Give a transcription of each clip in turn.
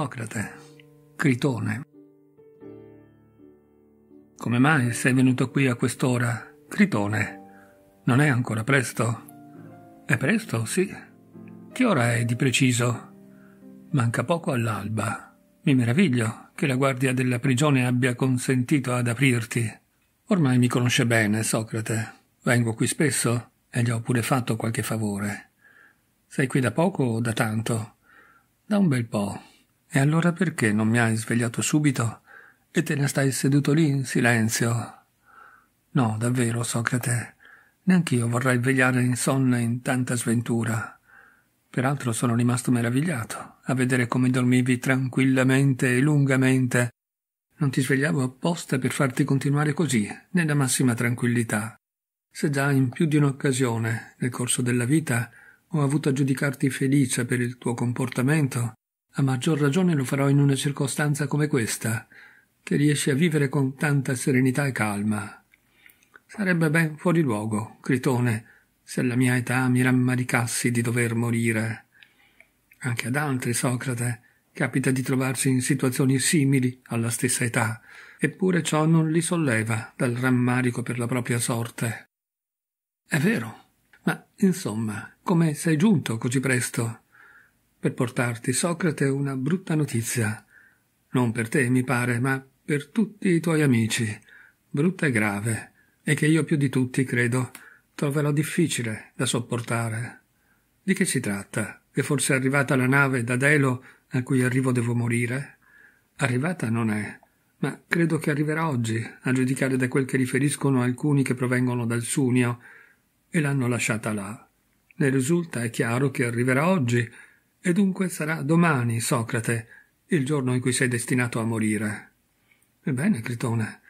Socrate, Critone. Come mai sei venuto qui a quest'ora, Critone? Non è ancora presto? È presto, sì. Che ora è di preciso? Manca poco all'alba. Mi meraviglio che la guardia della prigione abbia consentito ad aprirti. Ormai mi conosce bene, Socrate. Vengo qui spesso e gli ho pure fatto qualche favore. Sei qui da poco o da tanto? Da un bel po'. E allora perché non mi hai svegliato subito e te ne stai seduto lì in silenzio? No, davvero, Socrate, neanch'io vorrei vegliare insonne in tanta sventura. Peraltro sono rimasto meravigliato a vedere come dormivi tranquillamente e lungamente. Non ti svegliavo apposta per farti continuare così, nella massima tranquillità. Se già in più di un'occasione, nel corso della vita, ho avuto a giudicarti felice per il tuo comportamento, a maggior ragione lo farò in una circostanza come questa, che riesce a vivere con tanta serenità e calma. Sarebbe ben fuori luogo, Critone, se alla mia età mi rammaricassi di dover morire. Anche ad altri, Socrate, capita di trovarsi in situazioni simili alla stessa età, eppure ciò non li solleva dal rammarico per la propria sorte. È vero, ma insomma, come sei giunto così presto? per portarti, Socrate, una brutta notizia. Non per te, mi pare, ma per tutti i tuoi amici. Brutta e grave, e che io più di tutti, credo, troverò difficile da sopportare. Di che si tratta? Che forse è arrivata la nave da Delo a cui arrivo devo morire? Arrivata non è, ma credo che arriverà oggi, a giudicare da quel che riferiscono alcuni che provengono dal Sunio, e l'hanno lasciata là. Ne risulta, è chiaro, che arriverà oggi, e dunque sarà domani, Socrate, il giorno in cui sei destinato a morire. Ebbene, Critone,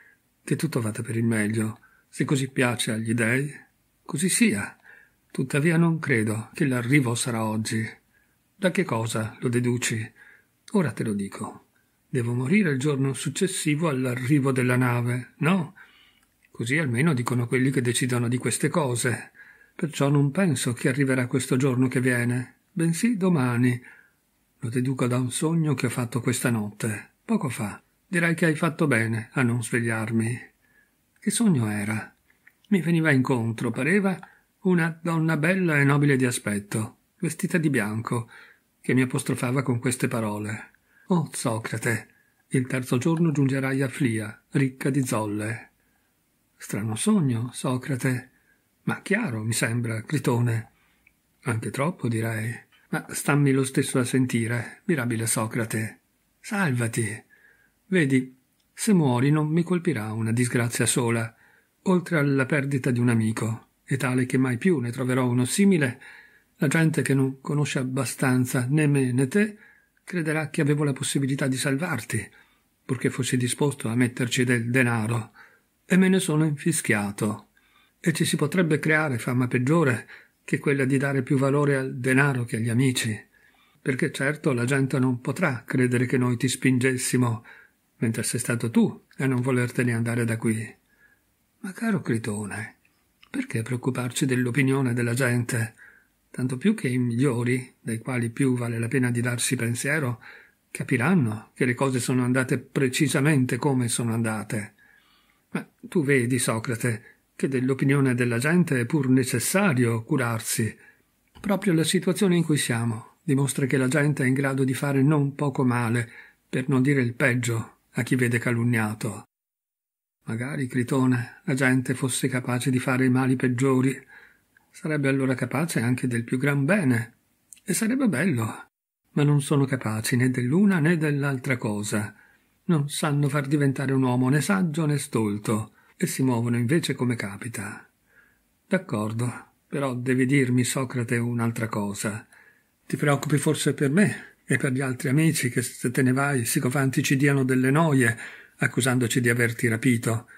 che tutto vada per il meglio, se così piace agli dèi, così sia. Tuttavia non credo che l'arrivo sarà oggi. Da che cosa lo deduci? Ora te lo dico. Devo morire il giorno successivo all'arrivo della nave, no? Così almeno dicono quelli che decidono di queste cose. Perciò non penso che arriverà questo giorno che viene bensì domani. Lo deduco da un sogno che ho fatto questa notte, poco fa. Direi che hai fatto bene a non svegliarmi. Che sogno era? Mi veniva incontro, pareva, una donna bella e nobile di aspetto, vestita di bianco, che mi apostrofava con queste parole. Oh, Socrate, il terzo giorno giungerai a Flia, ricca di zolle. Strano sogno, Socrate. Ma chiaro, mi sembra, Critone. Anche troppo, direi. Ma stammi lo stesso a sentire, mirabile Socrate. Salvati. Vedi, se muori non mi colpirà una disgrazia sola, oltre alla perdita di un amico, e tale che mai più ne troverò uno simile, la gente che non conosce abbastanza né me né te crederà che avevo la possibilità di salvarti, purché fossi disposto a metterci del denaro, e me ne sono infischiato. E ci si potrebbe creare fama peggiore che quella di dare più valore al denaro che agli amici. Perché certo la gente non potrà credere che noi ti spingessimo, mentre sei stato tu a non volertene andare da qui. Ma caro Critone, perché preoccuparci dell'opinione della gente? Tanto più che i migliori, dai quali più vale la pena di darsi pensiero, capiranno che le cose sono andate precisamente come sono andate. Ma tu vedi, Socrate, che dell'opinione della gente è pur necessario curarsi. Proprio la situazione in cui siamo dimostra che la gente è in grado di fare non poco male, per non dire il peggio, a chi vede calunniato. Magari, Critone, la gente fosse capace di fare i mali peggiori, sarebbe allora capace anche del più gran bene, e sarebbe bello, ma non sono capaci né dell'una né dell'altra cosa. Non sanno far diventare un uomo né saggio né stolto e si muovono invece come capita. D'accordo, però devi dirmi, Socrate, un'altra cosa. Ti preoccupi forse per me e per gli altri amici che se te ne vai i sicofanti ci diano delle noie, accusandoci di averti rapito,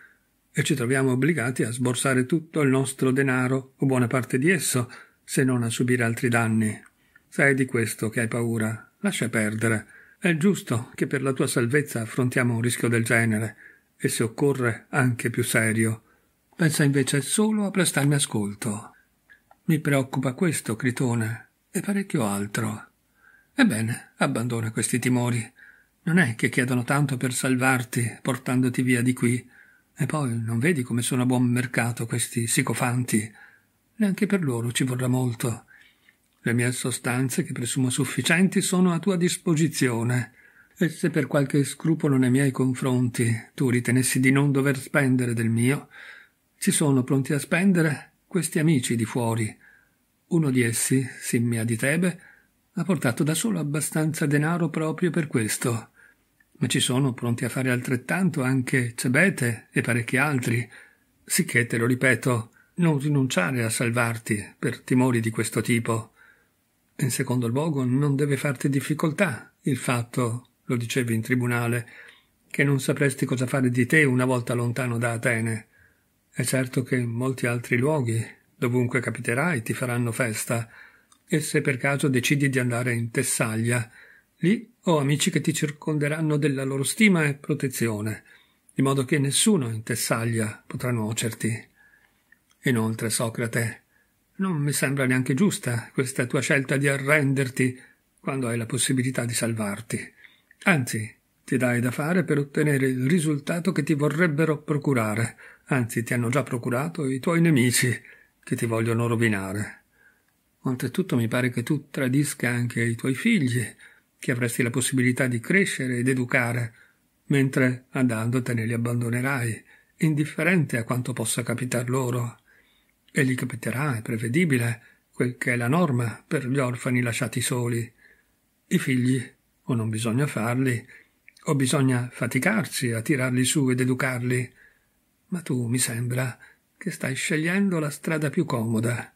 e ci troviamo obbligati a sborsare tutto il nostro denaro o buona parte di esso, se non a subire altri danni. Sai di questo che hai paura. Lascia perdere. È giusto che per la tua salvezza affrontiamo un rischio del genere e se occorre anche più serio. Pensa invece solo a prestarmi ascolto. Mi preoccupa questo, Critone, e parecchio altro. Ebbene, abbandona questi timori. Non è che chiedono tanto per salvarti, portandoti via di qui. E poi non vedi come sono a buon mercato questi sicofanti. Neanche per loro ci vorrà molto. Le mie sostanze, che presumo sufficienti, sono a tua disposizione e se per qualche scrupolo nei miei confronti tu ritenessi di non dover spendere del mio, ci sono pronti a spendere questi amici di fuori. Uno di essi, Simmia di Tebe, ha portato da solo abbastanza denaro proprio per questo. Ma ci sono pronti a fare altrettanto anche Cebete e parecchi altri, sicché te lo ripeto, non rinunciare a salvarti per timori di questo tipo. In secondo luogo, non deve farti difficoltà il fatto lo dicevi in tribunale, che non sapresti cosa fare di te una volta lontano da Atene. È certo che in molti altri luoghi, dovunque capiterai, ti faranno festa, e se per caso decidi di andare in Tessaglia, lì ho amici che ti circonderanno della loro stima e protezione, di modo che nessuno in Tessaglia potrà nuocerti. Inoltre, Socrate, non mi sembra neanche giusta questa tua scelta di arrenderti quando hai la possibilità di salvarti. Anzi, ti dai da fare per ottenere il risultato che ti vorrebbero procurare, anzi ti hanno già procurato i tuoi nemici che ti vogliono rovinare. Oltretutto mi pare che tu tradisca anche i tuoi figli, che avresti la possibilità di crescere ed educare, mentre andando te ne li abbandonerai, indifferente a quanto possa capitar loro. E gli capiterà, è prevedibile, quel che è la norma per gli orfani lasciati soli. I figli o non bisogna farli, o bisogna faticarsi a tirarli su ed educarli. Ma tu, mi sembra, che stai scegliendo la strada più comoda.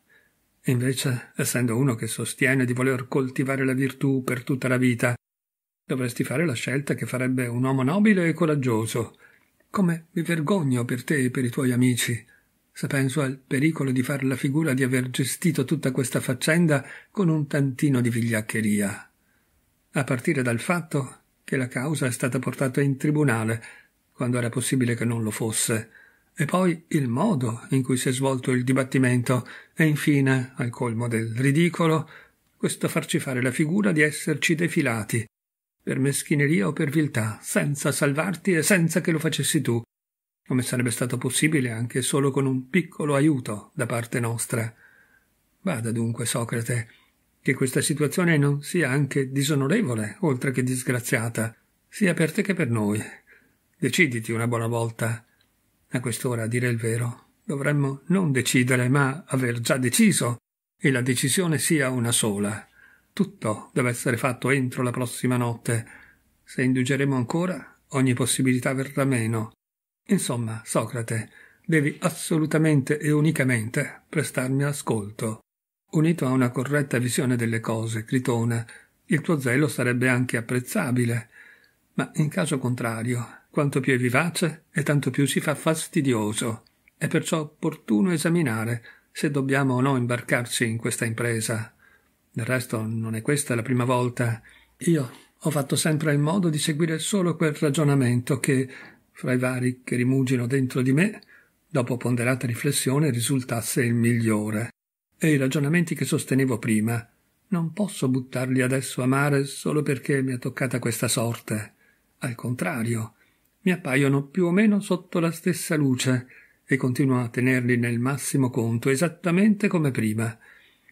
Invece, essendo uno che sostiene di voler coltivare la virtù per tutta la vita, dovresti fare la scelta che farebbe un uomo nobile e coraggioso. Come mi vergogno per te e per i tuoi amici, se penso al pericolo di far la figura di aver gestito tutta questa faccenda con un tantino di vigliaccheria a partire dal fatto che la causa è stata portata in tribunale, quando era possibile che non lo fosse, e poi il modo in cui si è svolto il dibattimento, e infine, al colmo del ridicolo, questo farci fare la figura di esserci defilati, per meschineria o per viltà, senza salvarti e senza che lo facessi tu, come sarebbe stato possibile anche solo con un piccolo aiuto da parte nostra. Bada dunque, Socrate, che questa situazione non sia anche disonorevole, oltre che disgraziata, sia per te che per noi. Deciditi una buona volta. A quest'ora, a dire il vero, dovremmo non decidere, ma aver già deciso, e la decisione sia una sola. Tutto deve essere fatto entro la prossima notte. Se indugeremo ancora, ogni possibilità verrà meno. Insomma, Socrate, devi assolutamente e unicamente prestarmi ascolto unito a una corretta visione delle cose, Critone, il tuo zelo sarebbe anche apprezzabile, ma in caso contrario, quanto più è vivace e tanto più si fa fastidioso. È perciò opportuno esaminare se dobbiamo o no imbarcarci in questa impresa. Del resto non è questa la prima volta. Io ho fatto sempre in modo di seguire solo quel ragionamento che, fra i vari che rimugino dentro di me, dopo ponderata riflessione risultasse il migliore e i ragionamenti che sostenevo prima. Non posso buttarli adesso a mare solo perché mi è toccata questa sorte. Al contrario, mi appaiono più o meno sotto la stessa luce e continuo a tenerli nel massimo conto, esattamente come prima.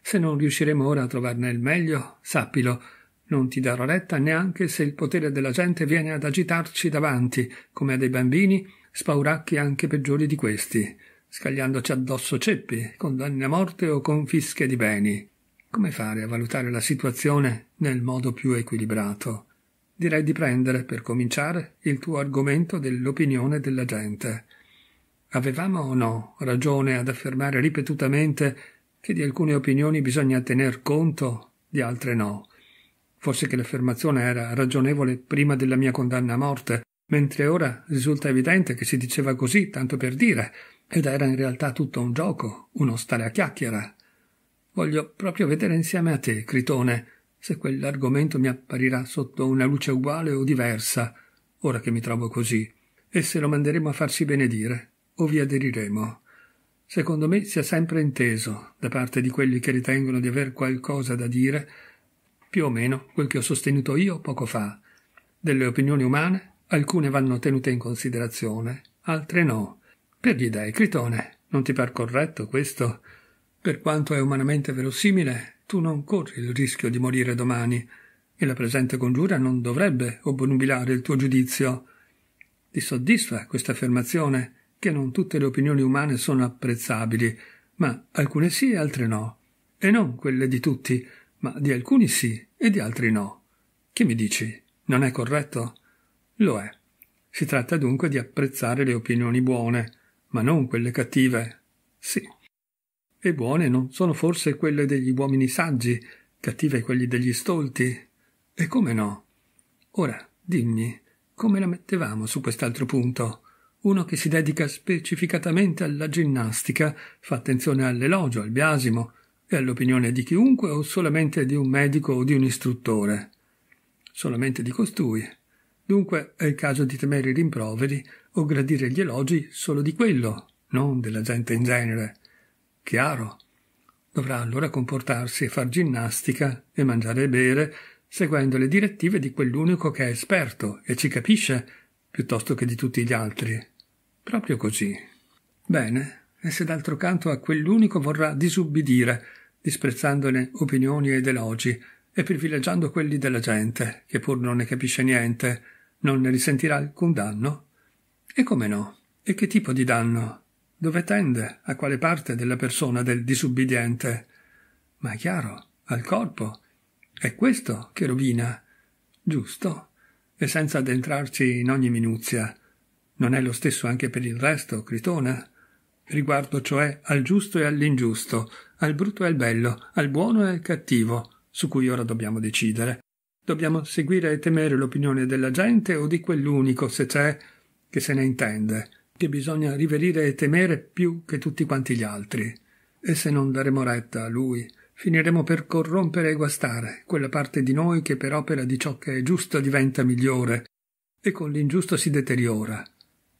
Se non riusciremo ora a trovarne il meglio, sappilo, non ti darò retta neanche se il potere della gente viene ad agitarci davanti, come a dei bambini, spauracchi anche peggiori di questi scagliandoci addosso ceppi, condanne a morte o confische di beni. Come fare a valutare la situazione nel modo più equilibrato? Direi di prendere, per cominciare, il tuo argomento dell'opinione della gente. Avevamo o no ragione ad affermare ripetutamente che di alcune opinioni bisogna tener conto, di altre no? Forse che l'affermazione era ragionevole prima della mia condanna a morte, mentre ora risulta evidente che si diceva così, tanto per dire, ed era in realtà tutto un gioco, uno stare a chiacchiera. Voglio proprio vedere insieme a te, Critone, se quell'argomento mi apparirà sotto una luce uguale o diversa, ora che mi trovo così, e se lo manderemo a farsi benedire, o vi aderiremo. Secondo me sia sempre inteso, da parte di quelli che ritengono di aver qualcosa da dire, più o meno quel che ho sostenuto io poco fa. Delle opinioni umane alcune vanno tenute in considerazione, altre no. Per gli dèi, Critone, non ti par corretto questo? Per quanto è umanamente verosimile, tu non corri il rischio di morire domani, e la presente congiura non dovrebbe obnubilare il tuo giudizio. Ti soddisfa questa affermazione, che non tutte le opinioni umane sono apprezzabili, ma alcune sì e altre no, e non quelle di tutti, ma di alcuni sì e di altri no. Che mi dici? Non è corretto? Lo è. Si tratta dunque di apprezzare le opinioni buone, ma non quelle cattive. Sì. E buone non sono forse quelle degli uomini saggi, cattive quelli degli stolti? E come no? Ora, dimmi, come la mettevamo su quest'altro punto? Uno che si dedica specificatamente alla ginnastica fa attenzione all'elogio, al biasimo e all'opinione di chiunque o solamente di un medico o di un istruttore? Solamente di costui Dunque è il caso di temere i rimproveri o gradire gli elogi solo di quello, non della gente in genere. Chiaro? Dovrà allora comportarsi e far ginnastica e mangiare e bere, seguendo le direttive di quell'unico che è esperto e ci capisce, piuttosto che di tutti gli altri. Proprio così. Bene, e se d'altro canto a quell'unico vorrà disubbidire, disprezzandone opinioni ed elogi, e privilegiando quelli della gente, che pur non ne capisce niente, non ne risentirà alcun danno? E come no? E che tipo di danno? Dove tende? A quale parte della persona del disubbidiente? Ma è chiaro, al corpo. È questo che rovina. Giusto. E senza addentrarci in ogni minuzia. Non è lo stesso anche per il resto, Critone? Riguardo cioè al giusto e all'ingiusto, al brutto e al bello, al buono e al cattivo, su cui ora dobbiamo decidere. Dobbiamo seguire e temere l'opinione della gente o di quell'unico, se c'è, che se ne intende, che bisogna riverire e temere più che tutti quanti gli altri. E se non daremo retta a lui, finiremo per corrompere e guastare quella parte di noi che per opera di ciò che è giusto diventa migliore e con l'ingiusto si deteriora.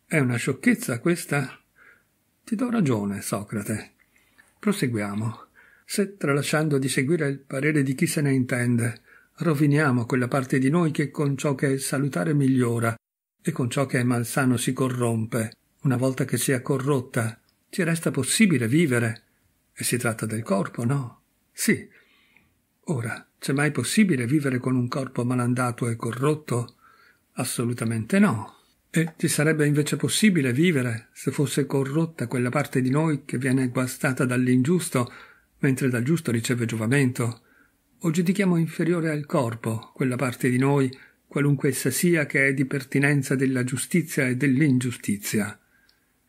È una sciocchezza questa? Ti do ragione, Socrate. Proseguiamo se, tralasciando di seguire il parere di chi se ne intende, roviniamo quella parte di noi che con ciò che è salutare migliora e con ciò che è malsano si corrompe, una volta che sia corrotta, ci resta possibile vivere. E si tratta del corpo, no? Sì. Ora, c'è mai possibile vivere con un corpo malandato e corrotto? Assolutamente no. E ci sarebbe invece possibile vivere se fosse corrotta quella parte di noi che viene guastata dall'ingiusto mentre dal giusto riceve giovamento, o giudichiamo inferiore al corpo quella parte di noi, qualunque essa sia, che è di pertinenza della giustizia e dell'ingiustizia.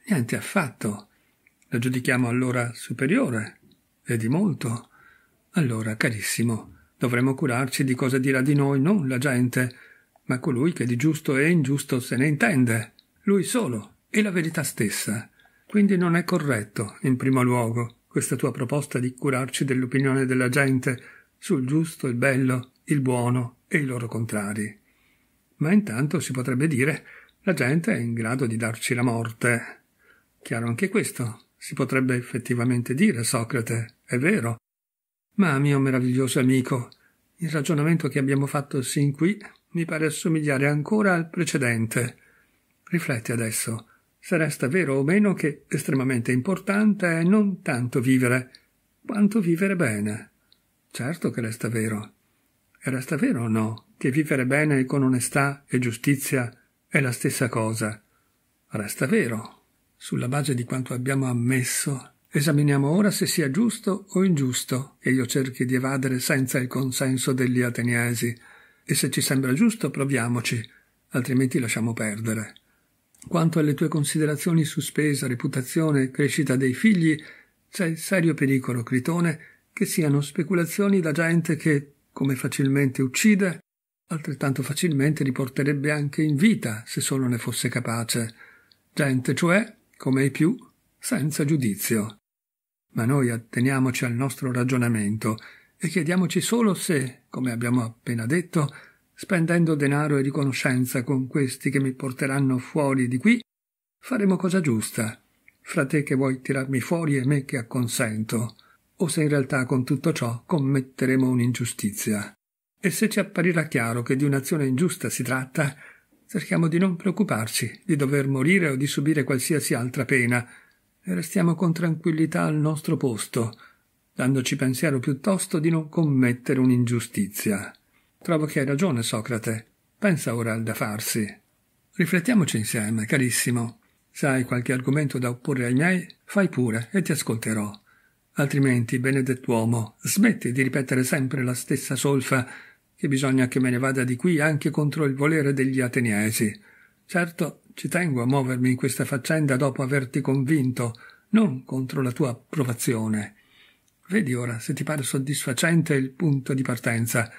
Niente affatto. La giudichiamo allora superiore, e di molto. Allora, carissimo, dovremmo curarci di cosa dirà di noi non la gente, ma colui che di giusto e ingiusto se ne intende, lui solo, e la verità stessa. Quindi non è corretto, in primo luogo, questa tua proposta di curarci dell'opinione della gente sul giusto, il bello, il buono e i loro contrari. Ma intanto si potrebbe dire la gente è in grado di darci la morte. Chiaro anche questo, si potrebbe effettivamente dire, Socrate, è vero. Ma, mio meraviglioso amico, il ragionamento che abbiamo fatto sin qui mi pare assomigliare ancora al precedente. Rifletti adesso se resta vero o meno che estremamente importante è non tanto vivere, quanto vivere bene. Certo che resta vero. E resta vero o no che vivere bene con onestà e giustizia è la stessa cosa? Resta vero. Sulla base di quanto abbiamo ammesso, esaminiamo ora se sia giusto o ingiusto che io cerchi di evadere senza il consenso degli ateniesi, e se ci sembra giusto proviamoci, altrimenti lasciamo perdere. Quanto alle tue considerazioni su spesa, reputazione, crescita dei figli, c'è il serio pericolo, Critone, che siano speculazioni da gente che, come facilmente uccide, altrettanto facilmente riporterebbe anche in vita, se solo ne fosse capace. Gente, cioè, come i più, senza giudizio. Ma noi atteniamoci al nostro ragionamento e chiediamoci solo se, come abbiamo appena detto, Spendendo denaro e riconoscenza con questi che mi porteranno fuori di qui, faremo cosa giusta, fra te che vuoi tirarmi fuori e me che acconsento, o se in realtà con tutto ciò commetteremo un'ingiustizia. E se ci apparirà chiaro che di un'azione ingiusta si tratta, cerchiamo di non preoccuparci di dover morire o di subire qualsiasi altra pena, e restiamo con tranquillità al nostro posto, dandoci pensiero piuttosto di non commettere un'ingiustizia. Trovo che hai ragione, Socrate. Pensa ora al da farsi. Riflettiamoci insieme, carissimo. Se hai qualche argomento da opporre ai miei, fai pure e ti ascolterò. Altrimenti, benedett'uomo, smetti di ripetere sempre la stessa solfa che bisogna che me ne vada di qui anche contro il volere degli ateniesi. Certo, ci tengo a muovermi in questa faccenda dopo averti convinto, non contro la tua approvazione. Vedi ora se ti pare soddisfacente il punto di partenza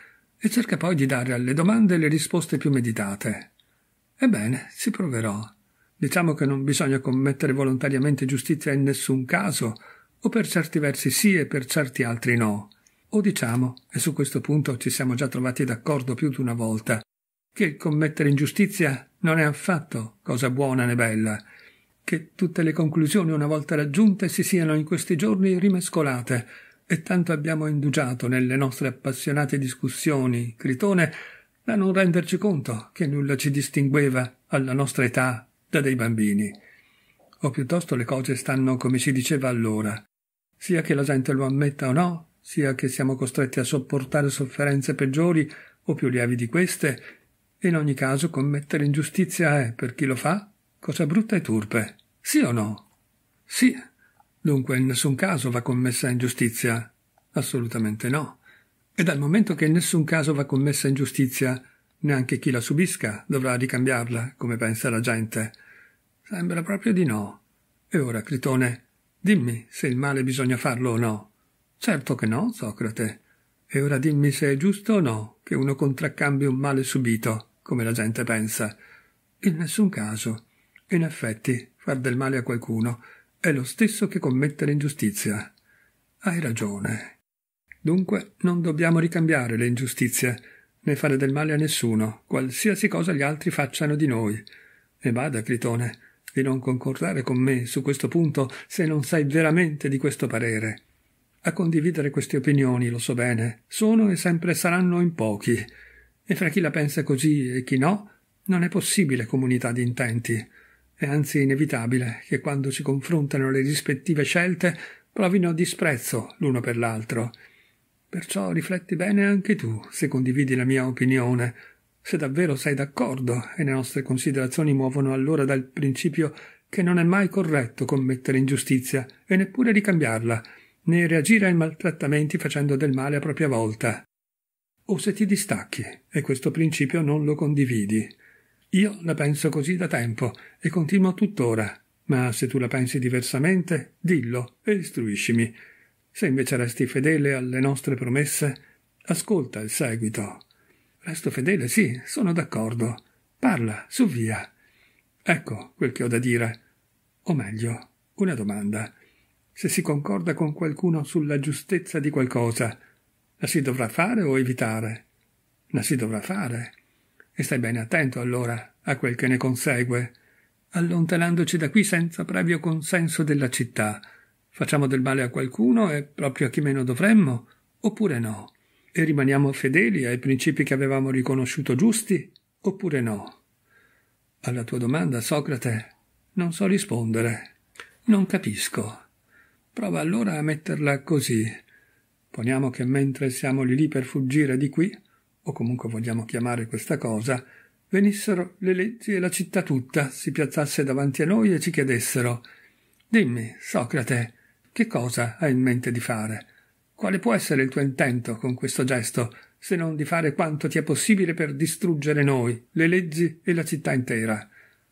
e cerca poi di dare alle domande le risposte più meditate. Ebbene, ci proverò. Diciamo che non bisogna commettere volontariamente giustizia in nessun caso, o per certi versi sì e per certi altri no. O diciamo, e su questo punto ci siamo già trovati d'accordo più di una volta, che il commettere ingiustizia non è affatto cosa buona né bella, che tutte le conclusioni una volta raggiunte si siano in questi giorni rimescolate, e tanto abbiamo indugiato nelle nostre appassionate discussioni, Critone, da non renderci conto che nulla ci distingueva alla nostra età da dei bambini. O piuttosto le cose stanno come si diceva allora. Sia che la gente lo ammetta o no, sia che siamo costretti a sopportare sofferenze peggiori o più lievi di queste, in ogni caso commettere ingiustizia è, per chi lo fa, cosa brutta e turpe. Sì o no? Sì, Dunque in nessun caso va commessa ingiustizia? Assolutamente no. E dal momento che in nessun caso va commessa ingiustizia, neanche chi la subisca dovrà ricambiarla, come pensa la gente. Sembra proprio di no. E ora, Critone, dimmi se il male bisogna farlo o no. Certo che no, Socrate. E ora dimmi se è giusto o no che uno contraccambi un male subito, come la gente pensa. In nessun caso. In effetti, far del male a qualcuno è lo stesso che commette l'ingiustizia. Hai ragione. Dunque non dobbiamo ricambiare le ingiustizie, né fare del male a nessuno, qualsiasi cosa gli altri facciano di noi. E bada, Critone, di non concordare con me su questo punto se non sai veramente di questo parere. A condividere queste opinioni, lo so bene, sono e sempre saranno in pochi. E fra chi la pensa così e chi no, non è possibile comunità di intenti. È anzi inevitabile che quando si confrontano le rispettive scelte provino disprezzo l'uno per l'altro. Perciò rifletti bene anche tu se condividi la mia opinione, se davvero sei d'accordo e le nostre considerazioni muovono allora dal principio che non è mai corretto commettere ingiustizia e neppure ricambiarla, né reagire ai maltrattamenti facendo del male a propria volta. O se ti distacchi e questo principio non lo condividi, io la penso così da tempo e continuo tuttora. Ma se tu la pensi diversamente, dillo e istruiscimi. Se invece resti fedele alle nostre promesse, ascolta il seguito. Resto fedele, sì, sono d'accordo. Parla, su via. Ecco quel che ho da dire. O meglio, una domanda. Se si concorda con qualcuno sulla giustezza di qualcosa, la si dovrà fare o evitare? La si dovrà fare. E stai bene attento allora a quel che ne consegue. Allontanandoci da qui senza previo consenso della città, facciamo del male a qualcuno e proprio a chi meno dovremmo, oppure no? E rimaniamo fedeli ai principi che avevamo riconosciuto giusti, oppure no? Alla tua domanda, Socrate, non so rispondere. Non capisco. Prova allora a metterla così. Poniamo che mentre siamo lì lì per fuggire di qui, o comunque vogliamo chiamare questa cosa, venissero le leggi e la città tutta si piazzasse davanti a noi e ci chiedessero Dimmi, Socrate, che cosa hai in mente di fare? Quale può essere il tuo intento con questo gesto, se non di fare quanto ti è possibile per distruggere noi, le leggi e la città intera?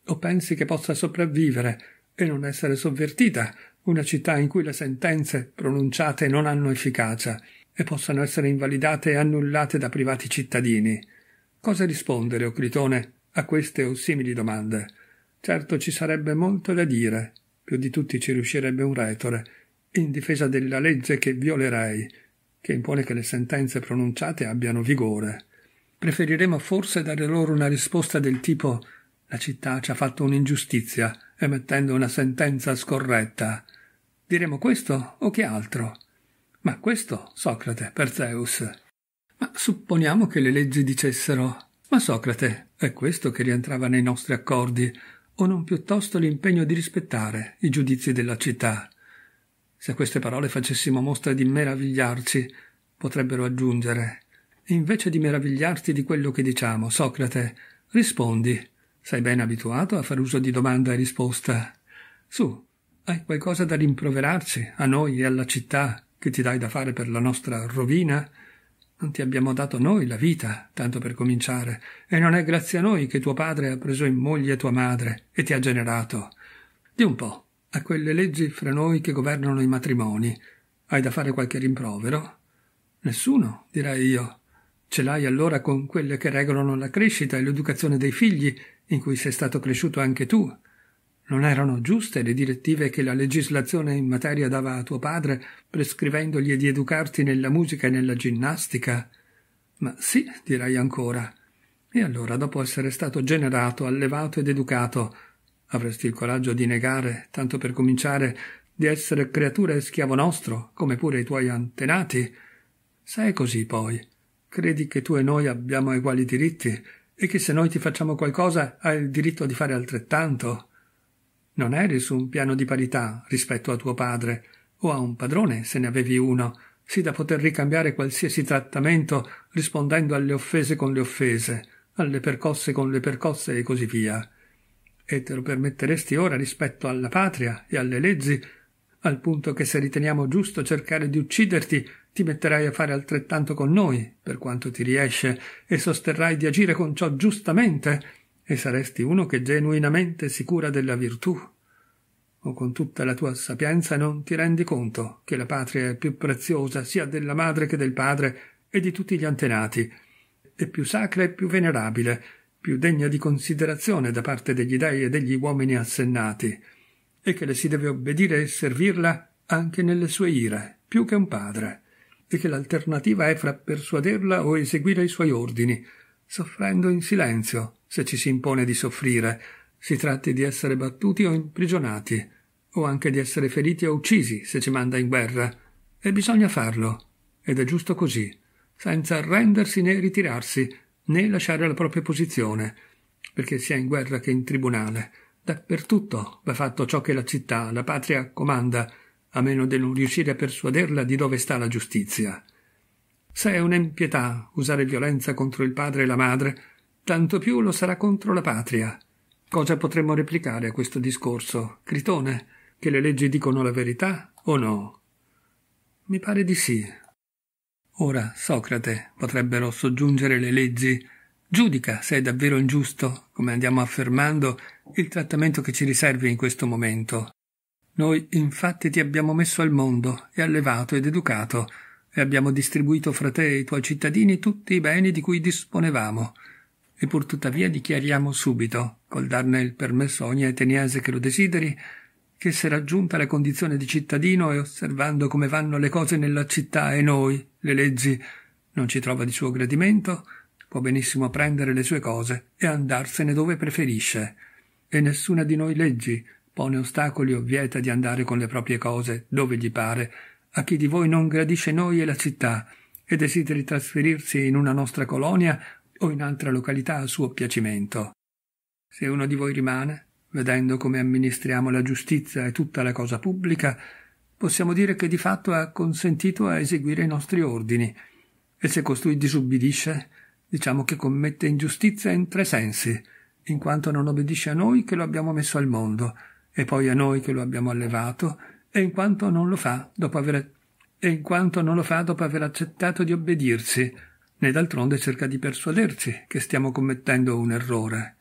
O pensi che possa sopravvivere e non essere sovvertita una città in cui le sentenze pronunciate non hanno efficacia? e possano essere invalidate e annullate da privati cittadini. Cosa rispondere, o Critone, a queste o simili domande? Certo ci sarebbe molto da dire, più di tutti ci riuscirebbe un retore, in difesa della legge che violerei, che impone che le sentenze pronunciate abbiano vigore. Preferiremo forse dare loro una risposta del tipo la città ci ha fatto un'ingiustizia emettendo una sentenza scorretta. Diremo questo o che altro? Ma questo, Socrate, per Zeus. Ma supponiamo che le leggi dicessero Ma Socrate, è questo che rientrava nei nostri accordi, o non piuttosto l'impegno di rispettare i giudizi della città? Se a queste parole facessimo mostra di meravigliarci, potrebbero aggiungere Invece di meravigliarti di quello che diciamo, Socrate, rispondi. Sei ben abituato a far uso di domanda e risposta. Su, hai qualcosa da rimproverarci, a noi e alla città? che ti dai da fare per la nostra rovina? Non ti abbiamo dato noi la vita, tanto per cominciare, e non è grazie a noi che tuo padre ha preso in moglie tua madre e ti ha generato. Di un po', a quelle leggi fra noi che governano i matrimoni, hai da fare qualche rimprovero? Nessuno, direi io. Ce l'hai allora con quelle che regolano la crescita e l'educazione dei figli, in cui sei stato cresciuto anche tu. Non erano giuste le direttive che la legislazione in materia dava a tuo padre, prescrivendogli di educarti nella musica e nella ginnastica? Ma sì, dirai ancora. E allora, dopo essere stato generato, allevato ed educato, avresti il coraggio di negare, tanto per cominciare, di essere creatura e schiavo nostro, come pure i tuoi antenati? Se è così, poi, credi che tu e noi abbiamo uguali diritti, e che se noi ti facciamo qualcosa hai il diritto di fare altrettanto? Non eri su un piano di parità rispetto a tuo padre o a un padrone se ne avevi uno, sì da poter ricambiare qualsiasi trattamento rispondendo alle offese con le offese, alle percosse con le percosse e così via. E te lo permetteresti ora rispetto alla patria e alle leggi, al punto che se riteniamo giusto cercare di ucciderti, ti metterai a fare altrettanto con noi, per quanto ti riesce, e sosterrai di agire con ciò giustamente, e saresti uno che genuinamente si cura della virtù, o con tutta la tua sapienza non ti rendi conto che la patria è più preziosa sia della madre che del padre e di tutti gli antenati, è più sacra e più venerabile, più degna di considerazione da parte degli dei e degli uomini assennati, e che le si deve obbedire e servirla anche nelle sue ire, più che un padre, e che l'alternativa è fra persuaderla o eseguire i suoi ordini, soffrendo in silenzio, se ci si impone di soffrire, si tratti di essere battuti o imprigionati, o anche di essere feriti o uccisi se ci manda in guerra. E bisogna farlo, ed è giusto così, senza arrendersi né ritirarsi, né lasciare la propria posizione, perché sia in guerra che in tribunale. Dappertutto va fatto ciò che la città, la patria comanda, a meno di non riuscire a persuaderla di dove sta la giustizia. Se è un'empietà usare violenza contro il padre e la madre, tanto più lo sarà contro la patria. Cosa potremmo replicare a questo discorso? Critone, che le leggi dicono la verità o no? Mi pare di sì. Ora, Socrate, potrebbero soggiungere le leggi. Giudica se è davvero ingiusto, come andiamo affermando, il trattamento che ci riservi in questo momento. Noi infatti ti abbiamo messo al mondo e allevato ed educato, e abbiamo distribuito fra te e i tuoi cittadini tutti i beni di cui disponevamo e pur tuttavia dichiariamo subito, col darne il permesso a ogni ateniese che lo desideri, che se raggiunta la condizione di cittadino e osservando come vanno le cose nella città e noi, le leggi, non ci trova di suo gradimento, può benissimo prendere le sue cose e andarsene dove preferisce. E nessuna di noi leggi pone ostacoli o vieta di andare con le proprie cose dove gli pare, a chi di voi non gradisce noi e la città, e desideri trasferirsi in una nostra colonia o in altra località a suo piacimento. Se uno di voi rimane, vedendo come amministriamo la giustizia e tutta la cosa pubblica, possiamo dire che di fatto ha consentito a eseguire i nostri ordini, e se costui disubbidisce, diciamo che commette ingiustizia in tre sensi, in quanto non obbedisce a noi che lo abbiamo messo al mondo, e poi a noi che lo abbiamo allevato, e in quanto non lo fa dopo aver, e in quanto non lo fa dopo aver accettato di obbedirsi, né d'altronde cerca di persuaderci che stiamo commettendo un errore.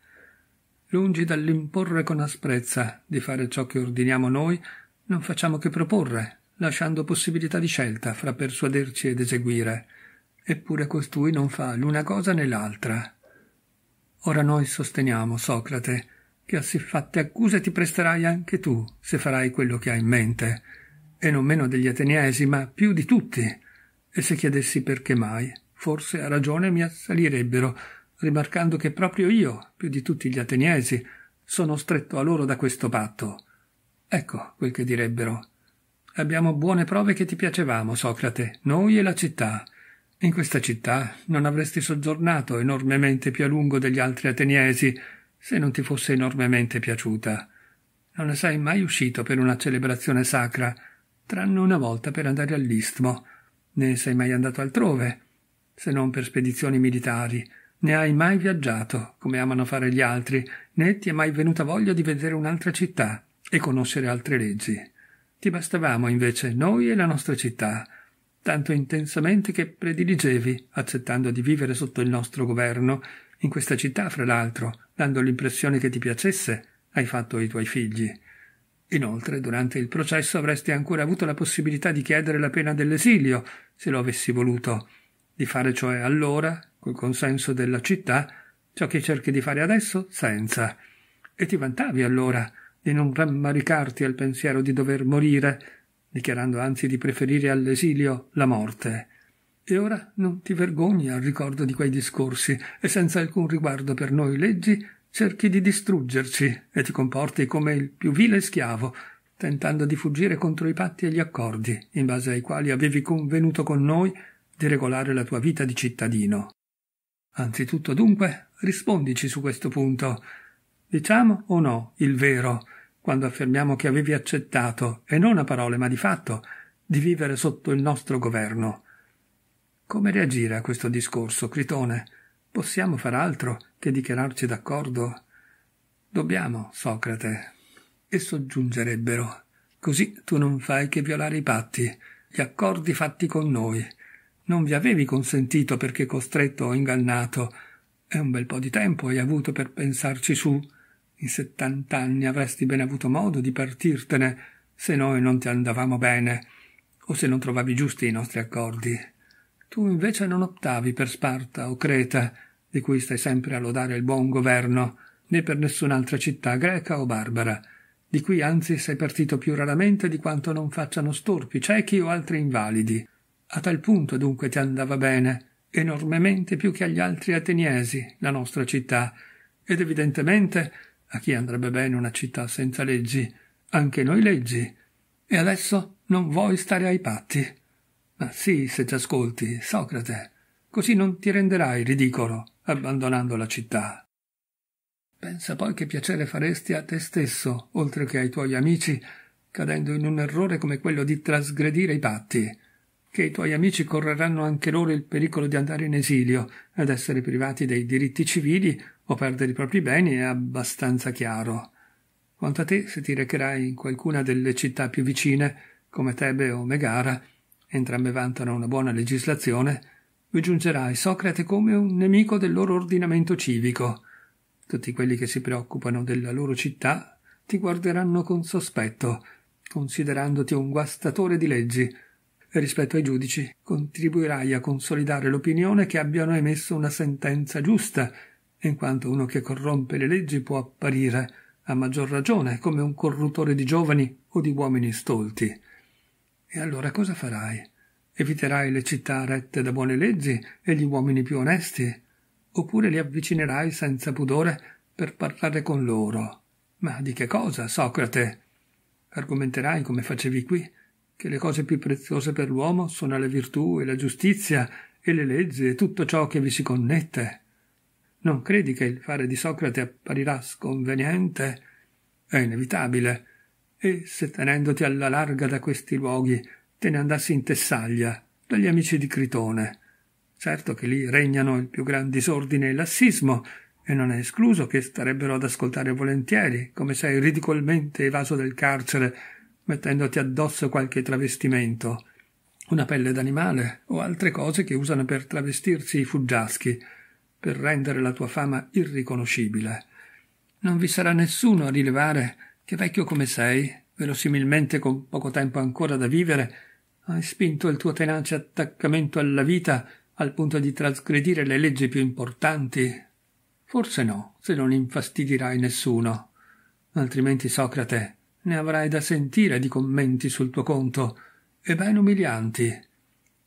Lungi dall'imporre con asprezza di fare ciò che ordiniamo noi, non facciamo che proporre, lasciando possibilità di scelta fra persuaderci ed eseguire. Eppure costui non fa l'una cosa né l'altra. Ora noi sosteniamo, Socrate, che a siffatte accuse ti presterai anche tu, se farai quello che hai in mente, e non meno degli ateniesi, ma più di tutti, e se chiedessi perché mai, forse a ragione mi assalirebbero, rimarcando che proprio io, più di tutti gli ateniesi, sono stretto a loro da questo patto. Ecco quel che direbbero. Abbiamo buone prove che ti piacevamo, Socrate, noi e la città. In questa città non avresti soggiornato enormemente più a lungo degli altri ateniesi se non ti fosse enormemente piaciuta. Non ne sei mai uscito per una celebrazione sacra, tranne una volta per andare all'istmo. Ne sei mai andato altrove, se non per spedizioni militari. Ne hai mai viaggiato, come amano fare gli altri, né ti è mai venuta voglia di vedere un'altra città e conoscere altre leggi. Ti bastavamo invece noi e la nostra città, tanto intensamente che prediligevi, accettando di vivere sotto il nostro governo, in questa città, fra l'altro, dando l'impressione che ti piacesse, hai fatto i tuoi figli. Inoltre, durante il processo avresti ancora avuto la possibilità di chiedere la pena dell'esilio, se lo avessi voluto, di fare cioè allora, col consenso della città, ciò che cerchi di fare adesso senza. E ti vantavi allora di non rammaricarti al pensiero di dover morire, dichiarando anzi di preferire all'esilio la morte. E ora non ti vergogni al ricordo di quei discorsi e senza alcun riguardo per noi leggi cerchi di distruggerci e ti comporti come il più vile schiavo, tentando di fuggire contro i patti e gli accordi in base ai quali avevi convenuto con noi di regolare la tua vita di cittadino. Anzitutto dunque rispondici su questo punto. Diciamo o no il vero quando affermiamo che avevi accettato, e non a parole ma di fatto, di vivere sotto il nostro governo? Come reagire a questo discorso, Critone? Possiamo far altro che dichiararci d'accordo? Dobbiamo, Socrate. E soggiungerebbero. Così tu non fai che violare i patti, gli accordi fatti con noi, non vi avevi consentito perché costretto o ingannato. È un bel po' di tempo hai avuto per pensarci su. In settant'anni avresti ben avuto modo di partirtene se noi non ti andavamo bene o se non trovavi giusti i nostri accordi. Tu invece non optavi per Sparta o Creta, di cui stai sempre a lodare il buon governo, né per nessun'altra città greca o barbara, di cui anzi sei partito più raramente di quanto non facciano storpi, ciechi o altri invalidi. A tal punto dunque ti andava bene, enormemente più che agli altri ateniesi, la nostra città, ed evidentemente a chi andrebbe bene una città senza leggi, anche noi leggi, e adesso non vuoi stare ai patti. Ma sì, se ti ascolti, Socrate, così non ti renderai ridicolo abbandonando la città. Pensa poi che piacere faresti a te stesso, oltre che ai tuoi amici, cadendo in un errore come quello di trasgredire i patti che i tuoi amici correranno anche loro il pericolo di andare in esilio ed essere privati dei diritti civili o perdere i propri beni è abbastanza chiaro. Quanto a te, se ti recherai in qualcuna delle città più vicine, come Tebe o Megara, entrambe vantano una buona legislazione, vi giungerai Socrate come un nemico del loro ordinamento civico. Tutti quelli che si preoccupano della loro città ti guarderanno con sospetto, considerandoti un guastatore di leggi, rispetto ai giudici, contribuirai a consolidare l'opinione che abbiano emesso una sentenza giusta, in quanto uno che corrompe le leggi può apparire, a maggior ragione, come un corruttore di giovani o di uomini stolti. E allora cosa farai? Eviterai le città rette da buone leggi e gli uomini più onesti? Oppure li avvicinerai senza pudore per parlare con loro? Ma di che cosa, Socrate? Argomenterai come facevi qui? che le cose più preziose per l'uomo sono le virtù e la giustizia e le leggi e tutto ciò che vi si connette. Non credi che il fare di Socrate apparirà sconveniente? È inevitabile. E se tenendoti alla larga da questi luoghi te ne andassi in Tessaglia, dagli amici di Critone? Certo che lì regnano il più gran disordine e lassismo, e non è escluso che starebbero ad ascoltare volentieri, come sei ridicolmente evaso del carcere mettendoti addosso qualche travestimento, una pelle d'animale o altre cose che usano per travestirsi i fuggiaschi, per rendere la tua fama irriconoscibile. Non vi sarà nessuno a rilevare che vecchio come sei, verosimilmente con poco tempo ancora da vivere, hai spinto il tuo tenace attaccamento alla vita al punto di trasgredire le leggi più importanti? Forse no, se non infastidirai nessuno. Altrimenti, Socrate, ne avrai da sentire di commenti sul tuo conto, e ben umilianti.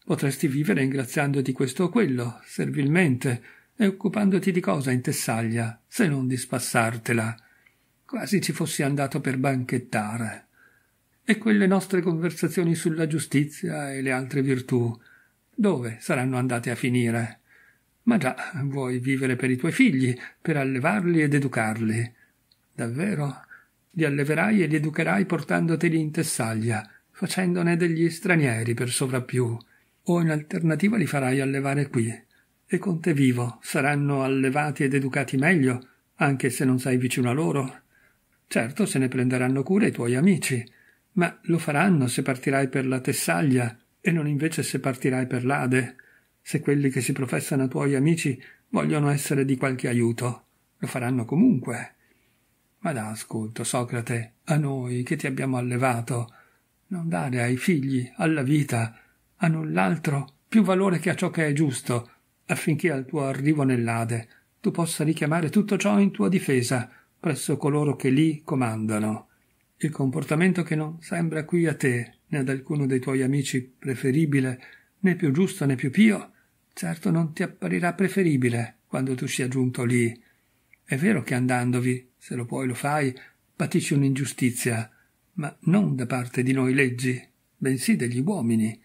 Potresti vivere ringraziandoti questo o quello, servilmente, e occupandoti di cosa in tessaglia, se non di spassartela. Quasi ci fossi andato per banchettare. E quelle nostre conversazioni sulla giustizia e le altre virtù, dove saranno andate a finire? Ma già, vuoi vivere per i tuoi figli, per allevarli ed educarli. Davvero? li alleverai e li educherai portandoteli in tessaglia, facendone degli stranieri per sovrappiù, o in alternativa li farai allevare qui. E con te vivo saranno allevati ed educati meglio, anche se non sei vicino a loro. Certo se ne prenderanno cura i tuoi amici, ma lo faranno se partirai per la Tessaglia e non invece se partirai per l'Ade. Se quelli che si professano tuoi amici vogliono essere di qualche aiuto, lo faranno comunque. Ma da ascolto, Socrate, a noi che ti abbiamo allevato, non dare ai figli, alla vita, a null'altro più valore che a ciò che è giusto, affinché al tuo arrivo nell'Ade tu possa richiamare tutto ciò in tua difesa presso coloro che lì comandano. Il comportamento che non sembra qui a te, né ad alcuno dei tuoi amici preferibile, né più giusto né più pio, certo non ti apparirà preferibile quando tu sia giunto lì, è vero che andandovi, se lo puoi lo fai, patisci un'ingiustizia, ma non da parte di noi leggi, bensì degli uomini.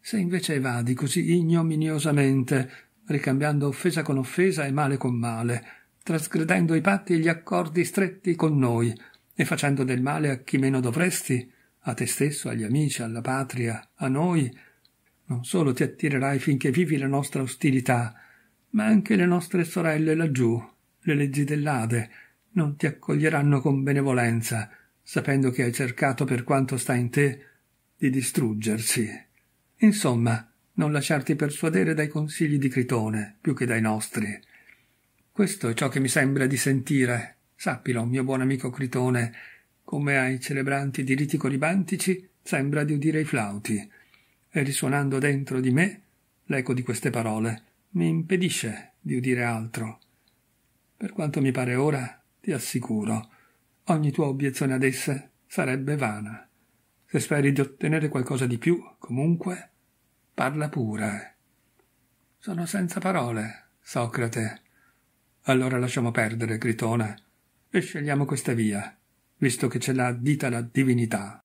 Se invece evadi così ignominiosamente, ricambiando offesa con offesa e male con male, trasgredendo i patti e gli accordi stretti con noi, e facendo del male a chi meno dovresti, a te stesso, agli amici, alla patria, a noi, non solo ti attirerai finché vivi la nostra ostilità, ma anche le nostre sorelle laggiù, le leggi dell'Ade non ti accoglieranno con benevolenza, sapendo che hai cercato per quanto sta in te di distruggersi. Insomma, non lasciarti persuadere dai consigli di Critone più che dai nostri. Questo è ciò che mi sembra di sentire. Sappilo, mio buon amico Critone, come ai celebranti di riti coribantici sembra di udire i flauti. E risuonando dentro di me l'eco di queste parole mi impedisce di udire altro. Per quanto mi pare ora, ti assicuro, ogni tua obiezione ad esse sarebbe vana. Se speri di ottenere qualcosa di più, comunque, parla pure. Sono senza parole, Socrate. Allora lasciamo perdere, Critona, e scegliamo questa via, visto che ce l'ha dita la divinità.